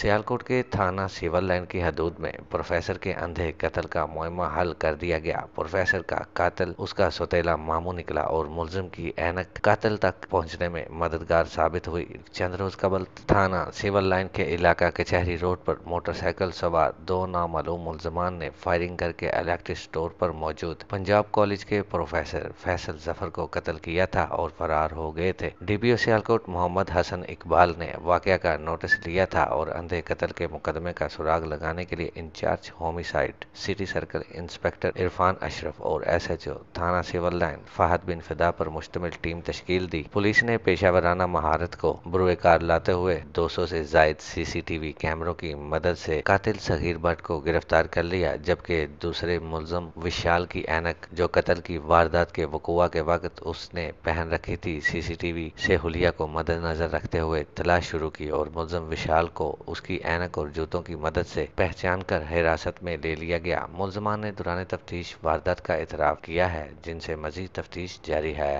सियालकोट के थाना civil line की हदूद में प्रोफेसर के अंधे कत्ल का मुआमा हल कर दिया गया प्रोफेसर का कातल उसका सोतेला मामू निकला और मुलजिम की एनक कातल तक पहुंचने में मददगार साबित हुई चंद्रोज कबल थाना सिविल लाइन के इलाका कचहरी रोड पर मोटरसाइकिल सवार दो नामालूम मुलजमान ने फायरिंग करके इलेक्ट्रिक स्टोर पर मौजूद पंजाब कॉलेज के प्रोफेसर फैसल जफर को कत्ल किया था और फरार हो गए थे डीपीओ सियालकोट मोहम्मद हसन इकबाल ने वाक़ का नोटिस लिया था और संदेह कत्ल के मुकदमे का सुराग लगाने के लिए incharge homicide city circle inspector Irfan Ashraf और एसएचओ थाना सिविल लाइन फाहद बिन फिदा पर मुश्तमिल टीम तश्कील दी पुलिस ने पेशा वराना महारत को कार लाते हुए 200 से जायद सीसीटीवी कैमरों की मदद से कातिल सगीर भट्ट को गिरफ्तार कर लिया जबकि दूसरे मुलजम विशाल की एनक जो कत्ल की वारदात के वकुआ के वक्त उसने पहन रखी थी सीसीटीवी से हुलिया को मद्देनजर रखते हुए तलाश शुरू की और मुलजम विशाल को उस उसकी एनक और जूतों की मदद से पहचान कर हिरासत में ले लिया गया मुलजमान ने दौरान तफ्तीश वारदात का इतराफ़ किया है जिनसे मजीद तफ्तीश जारी है